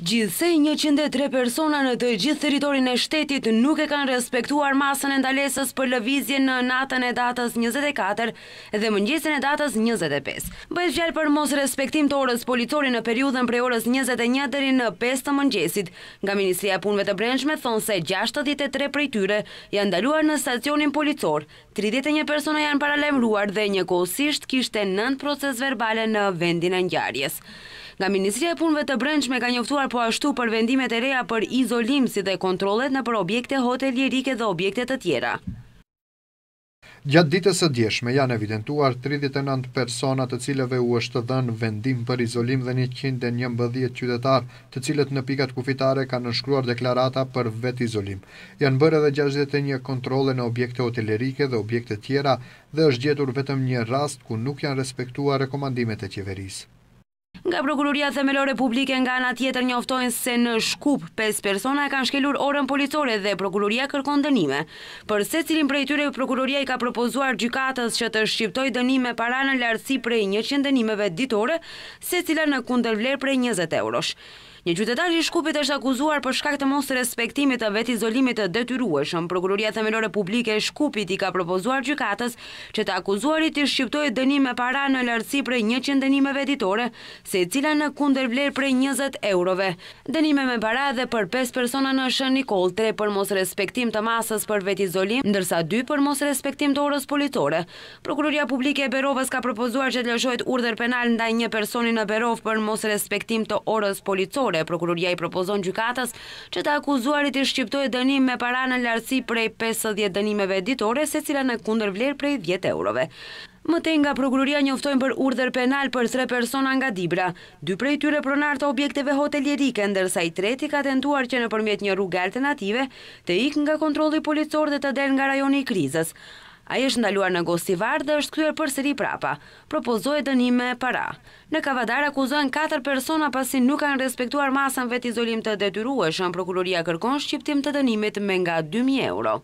Gjithse 103 persona në të gjithë teritorin e shtetit nuk e kanë respektuar masën e ndalesës për lëvizje në natën e datës 24 dhe mëngjesin e datës 25. Bëjt fjalë për mos respektim të orës policori në periudën pre orës 21 dëri në 5 të mëngjesit. Nga Ministria Punve të Brenshme thonë se 63 prej tyre janë ndaluar në stacionin policor, 31 persona janë paralemruar dhe një kosisht kishte 9 proces verbale në vendin e njarjes. Nga Ministria e Punve të me ka njoftuar po ashtu për vendimet e reja për izolim si dhe kontrolet në për objekte hotelierike dhe objekte të tjera. Gjatë ditës e djeshme janë evidentuar 39 personat të cileve u është të dhenë vendim për izolim dhe 111 qytetar të cilet në pikat kufitare ka nëshkruar deklarata për vet izolim. Janë bërë edhe 61 kontrole në objekte hotelerike dhe objekte tjera dhe është gjetur vetëm një rast ku nuk janë respektuar rekomandimet e qeverisë. Nga Prokuroria Themelore Publike nga nga tjetër njoftojnë se në shkup 5 persona e kanë shkelur orën policore dhe Prokuroria kërkon dënime. Për se cilin prej tyre, Prokuroria i ka propozuar gjykatës që të shqiptoj dënime para në lartësi prej 100 dënimeve ditore, se cila në kundërvler prej 20 eurosh. Një qytetar i shkupit është akuzuar për shkak të mos respektimit të vetizolimit izolimit të detyrueshëm. Prokuroria Themelore Publike e shkupit i ka propozuar gjykatës që të akuzuarit i shqiptojt dënime para në lartësi prej 100 dënimeve ditore, se e cila në kunder vlerë prej 20 eurove. Denime me para dhe për 5 persona në shën Nikol, 3 për mos respektim të masës për vet izolim, ndërsa 2 për mos respektim të orës politore. Prokuroria Publike e Berovës ka propozuar që të lëshojt urder penal ndaj një personi në Berov për mos respektim të orës politore. Prokuroria i propozon gjykatës që të akuzuarit i shqiptoj dënim me para në lartësi prej 50 dënimeve editore, se cila në kunder vlerë prej 10 eurove. Mëtej nga prokuroria njoftojnë për urdhër penal për tre persona nga Dibra. Dy prej tyre pronar të objekteve hotelierike, ndërsa i treti ka tentuar që në përmjet një rrugë alternative të ik nga kontroli policor dhe të del nga rajoni i krizës. A i është ndaluar në Gostivar dhe është kryer për sëri prapa. Propozojë dënime me para. Në Kavadar akuzohen 4 persona pasi nuk kanë respektuar masën vetë izolim të detyrueshën, prokuroria kërkon shqiptim të dënimit me nga 2.000 euro.